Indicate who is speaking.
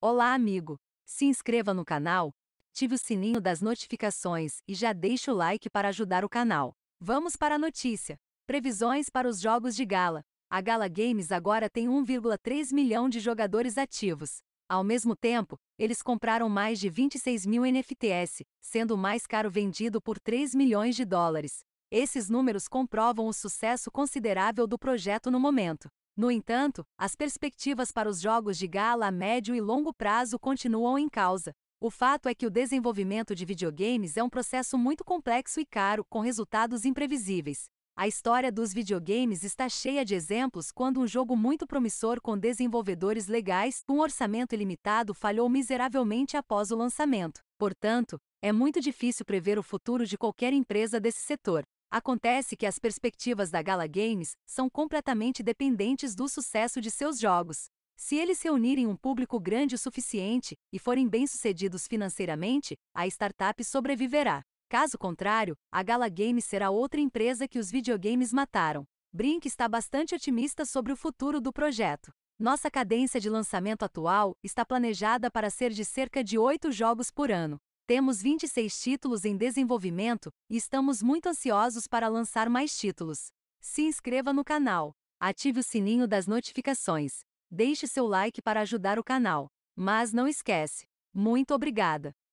Speaker 1: Olá, amigo! Se inscreva no canal, ative o sininho das notificações e já deixe o like para ajudar o canal. Vamos para a notícia. Previsões para os jogos de gala. A Gala Games agora tem 1,3 milhão de jogadores ativos. Ao mesmo tempo, eles compraram mais de 26 mil NFTs, sendo o mais caro vendido por 3 milhões de dólares. Esses números comprovam o sucesso considerável do projeto no momento. No entanto, as perspectivas para os jogos de gala a médio e longo prazo continuam em causa. O fato é que o desenvolvimento de videogames é um processo muito complexo e caro, com resultados imprevisíveis. A história dos videogames está cheia de exemplos quando um jogo muito promissor com desenvolvedores legais, um orçamento ilimitado, falhou miseravelmente após o lançamento. Portanto, é muito difícil prever o futuro de qualquer empresa desse setor. Acontece que as perspectivas da Gala Games são completamente dependentes do sucesso de seus jogos. Se eles reunirem um público grande o suficiente e forem bem-sucedidos financeiramente, a startup sobreviverá. Caso contrário, a Gala Games será outra empresa que os videogames mataram. Brink está bastante otimista sobre o futuro do projeto. Nossa cadência de lançamento atual está planejada para ser de cerca de oito jogos por ano. Temos 26 títulos em desenvolvimento e estamos muito ansiosos para lançar mais títulos. Se inscreva no canal, ative o sininho das notificações, deixe seu like para ajudar o canal. Mas não esquece. Muito obrigada!